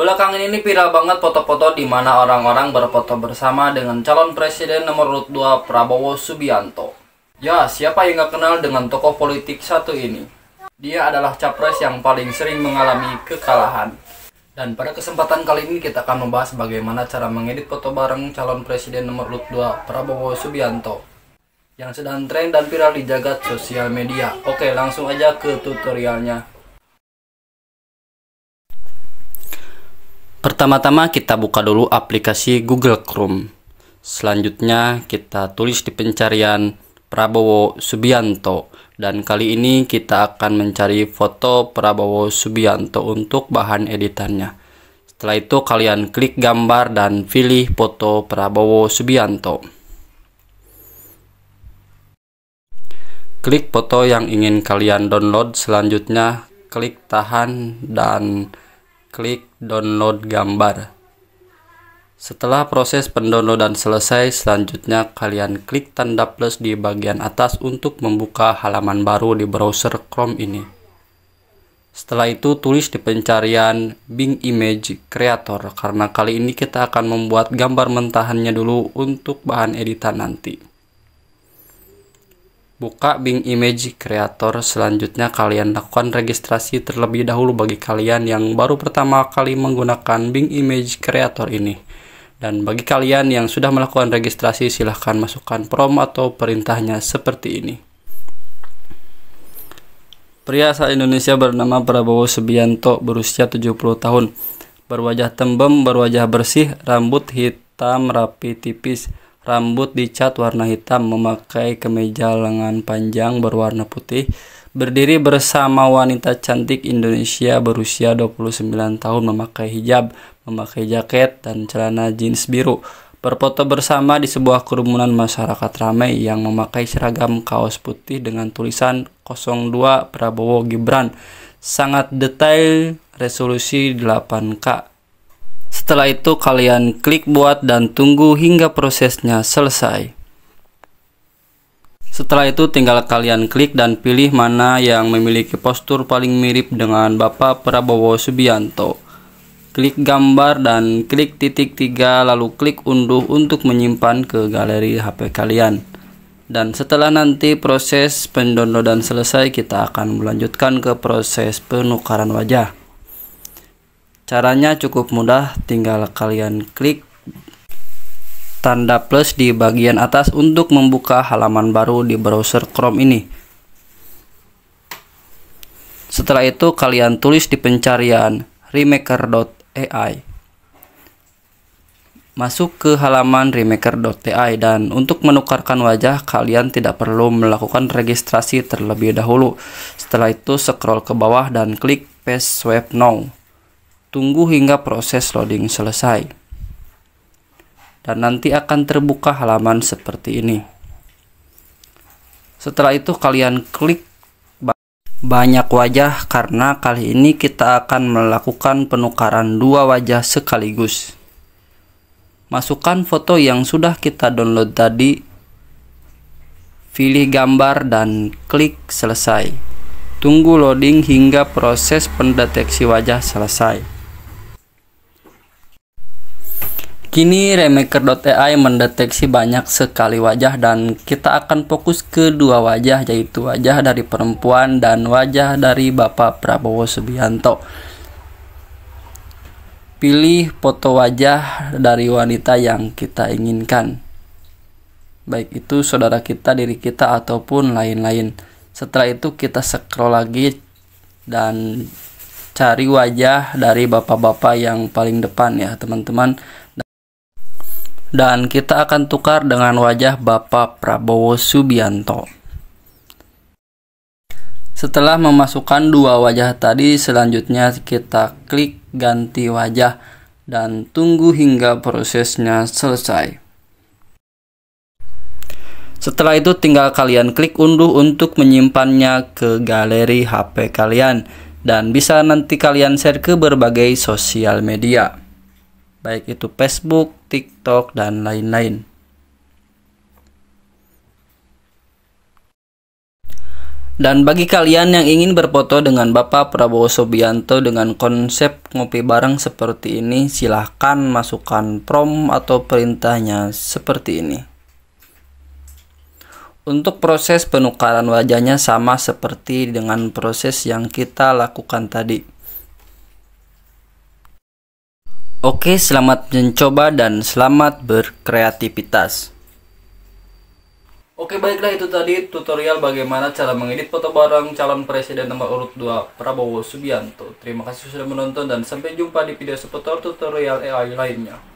Belakangan ini viral banget foto-foto di mana orang-orang berfoto bersama dengan calon presiden nomor urut 2 Prabowo Subianto. Ya, siapa yang gak kenal dengan tokoh politik satu ini? Dia adalah capres yang paling sering mengalami kekalahan. Dan pada kesempatan kali ini kita akan membahas bagaimana cara mengedit foto bareng calon presiden nomor urut 2 Prabowo Subianto yang sedang tren dan viral di jagat sosial media. Oke, langsung aja ke tutorialnya. Pertama-tama kita buka dulu aplikasi Google Chrome. Selanjutnya kita tulis di pencarian Prabowo Subianto dan kali ini kita akan mencari foto Prabowo Subianto untuk bahan editannya. Setelah itu kalian klik gambar dan pilih foto Prabowo Subianto. Klik foto yang ingin kalian download, selanjutnya klik tahan dan klik download gambar. Setelah proses pendownloadan selesai, selanjutnya kalian klik tanda plus di bagian atas untuk membuka halaman baru di browser Chrome ini. Setelah itu tulis di pencarian Bing Image Creator karena kali ini kita akan membuat gambar mentahannya dulu untuk bahan editan nanti. Buka Bing Image Creator, selanjutnya kalian lakukan registrasi terlebih dahulu bagi kalian yang baru pertama kali menggunakan Bing Image Creator ini. Dan bagi kalian yang sudah melakukan registrasi, silahkan masukkan prom atau perintahnya seperti ini. Pria asal Indonesia bernama Prabowo Subianto berusia 70 tahun. Berwajah tembem, berwajah bersih, rambut hitam rapi tipis rambut dicat warna hitam, memakai kemeja lengan panjang berwarna putih, berdiri bersama wanita cantik Indonesia berusia 29 tahun memakai hijab, memakai jaket dan celana jeans biru. Berfoto bersama di sebuah kerumunan masyarakat ramai yang memakai seragam kaos putih dengan tulisan 02 Prabowo Gibran. Sangat detail resolusi 8K setelah itu kalian klik buat dan tunggu hingga prosesnya selesai. Setelah itu tinggal kalian klik dan pilih mana yang memiliki postur paling mirip dengan Bapak Prabowo Subianto. Klik gambar dan klik titik tiga lalu klik unduh untuk menyimpan ke galeri HP kalian. Dan setelah nanti proses pendownloadan selesai kita akan melanjutkan ke proses penukaran wajah. Caranya cukup mudah, tinggal kalian klik tanda plus di bagian atas untuk membuka halaman baru di browser Chrome ini. Setelah itu kalian tulis di pencarian remaker.ai. Masuk ke halaman remaker.ai dan untuk menukarkan wajah kalian tidak perlu melakukan registrasi terlebih dahulu. Setelah itu scroll ke bawah dan klik paste swipe now. Tunggu hingga proses loading selesai. Dan nanti akan terbuka halaman seperti ini. Setelah itu kalian klik banyak wajah karena kali ini kita akan melakukan penukaran dua wajah sekaligus. Masukkan foto yang sudah kita download tadi, pilih gambar dan klik selesai. Tunggu loading hingga proses pendeteksi wajah selesai. Kini Remaker.ai mendeteksi banyak sekali wajah dan kita akan fokus ke dua wajah yaitu wajah dari perempuan dan wajah dari Bapak Prabowo Subianto. Pilih foto wajah dari wanita yang kita inginkan. Baik itu saudara kita, diri kita ataupun lain-lain. Setelah itu kita scroll lagi dan cari wajah dari bapak-bapak yang paling depan ya, teman-teman dan kita akan tukar dengan wajah Bapak Prabowo Subianto. Setelah memasukkan dua wajah tadi, selanjutnya kita klik ganti wajah dan tunggu hingga prosesnya selesai. Setelah itu tinggal kalian klik unduh untuk menyimpannya ke galeri HP kalian dan bisa nanti kalian share ke berbagai sosial media baik itu Facebook, TikTok, dan lain-lain. Dan bagi kalian yang ingin berfoto dengan Bapak Prabowo Subianto dengan konsep ngopi bareng seperti ini, silahkan masukkan prom atau perintahnya seperti ini. Untuk proses penukaran wajahnya sama seperti dengan proses yang kita lakukan tadi. Oke, selamat mencoba dan selamat berkreativitas. Oke, baiklah itu tadi tutorial bagaimana cara mengedit foto bareng calon presiden nomor urut 2 Prabowo Subianto. Terima kasih sudah menonton dan sampai jumpa di video seputar tutorial AI lainnya.